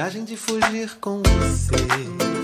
viagem de fugir com você.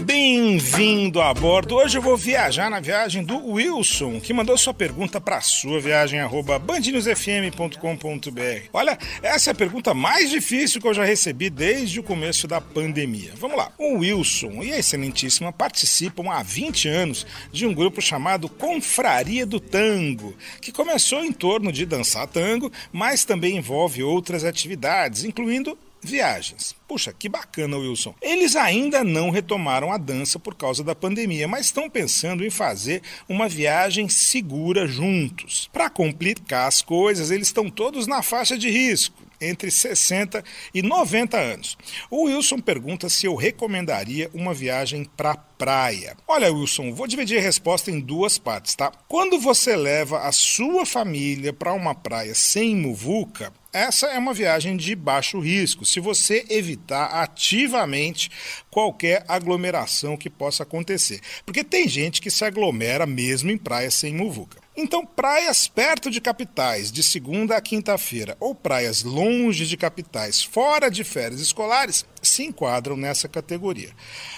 Bem-vindo a bordo. Hoje eu vou viajar na viagem do Wilson, que mandou sua pergunta para sua viagem bandinhosfm.com.br. Olha, essa é a pergunta mais difícil que eu já recebi desde o começo da pandemia. Vamos lá. O Wilson e a excelentíssima participam há 20 anos de um grupo chamado Confraria do Tango, que começou em torno de dançar tango, mas também envolve outras atividades, incluindo viagens. Puxa, que bacana, Wilson. Eles ainda não retomaram a dança por causa da pandemia, mas estão pensando em fazer uma viagem segura juntos. Para complicar as coisas, eles estão todos na faixa de risco entre 60 e 90 anos. O Wilson pergunta se eu recomendaria uma viagem para praia. Olha, Wilson, vou dividir a resposta em duas partes, tá? Quando você leva a sua família para uma praia sem muvuca, essa é uma viagem de baixo risco, se você evitar ativamente qualquer aglomeração que possa acontecer. Porque tem gente que se aglomera mesmo em praias sem muvuca. Então, praias perto de capitais, de segunda a quinta-feira, ou praias longe de capitais, fora de férias escolares, se enquadram nessa categoria.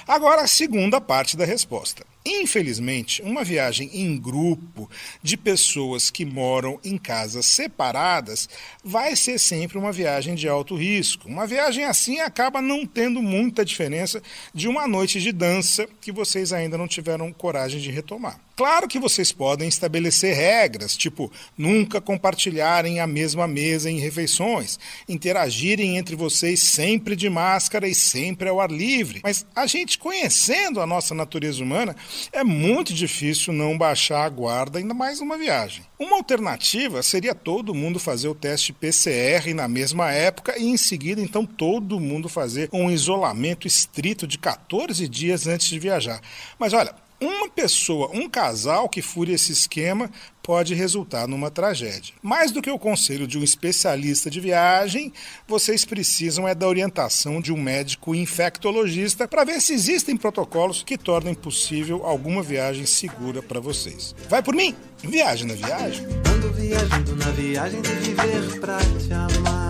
Agora, a segunda parte da resposta. Infelizmente, uma viagem em grupo de pessoas que moram em casas separadas vai ser sempre uma viagem de alto risco. Uma viagem assim acaba não tendo muita diferença de uma noite de dança que vocês ainda não tiveram coragem de retomar. Claro que vocês podem estabelecer regras, tipo nunca compartilharem a mesma mesa em refeições, interagirem entre vocês sempre de máscara e sempre ao ar livre. Mas a gente conhecendo a nossa natureza humana, é muito difícil não baixar a guarda, ainda mais numa viagem. Uma alternativa seria todo mundo fazer o teste PCR na mesma época e em seguida, então, todo mundo fazer um isolamento estrito de 14 dias antes de viajar. Mas olha, uma pessoa, um casal que fure esse esquema pode resultar numa tragédia. Mais do que o conselho de um especialista de viagem, vocês precisam é da orientação de um médico infectologista para ver se existem protocolos que tornem possível alguma viagem segura para vocês. Vai por mim, viagem na viagem. Ando viajando na viagem de viver pra te amar.